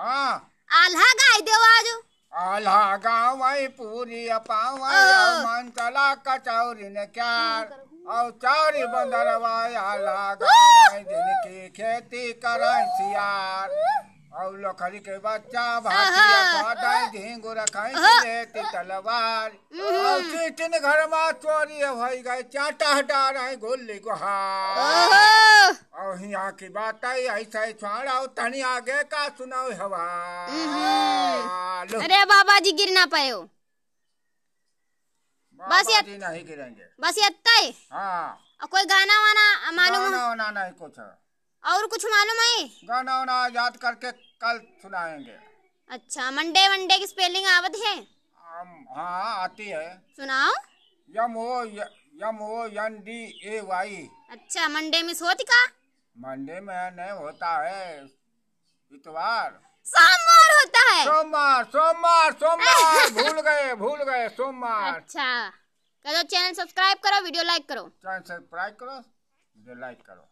हाँ। आल्हा गाय देव आज आल्हा गावई पूरी अपावई मन चला कचौरी ने क्या और चारी बंदरवाई आल्हा दिन की खेती करई सियार लखरी के बच्चा तलवार हम्म। घर में चोरी भई गई चाटा हटा रहे गोली गुहार यहाँ की बात आई ऐसा छाड़ाओ तनी आगे का सुनाओ हवा अरे बाबा जी गिर ना पाए बस ये नहीं गिरेंगे बस ये हाँ कोई गाना वाना मालूम गाना वाना नहीं कुछ और कुछ मालूम है गाना वाना याद करके कल सुनाएंगे अच्छा मंडे वनडे की स्पेलिंग आवत है हाँ आती है सुनाओ M O M O N D A Y अच्छा मंडे में सोच का मंडे में नहीं होता है इतवार सोमवार होता है सोमवार सोमवार सोमवार भूल गए भूल गए सोमवार अच्छा चलो चैनल सब्सक्राइब करो वीडियो लाइक करो चैनल सब्सक्राइब करो वीडियो लाइक करो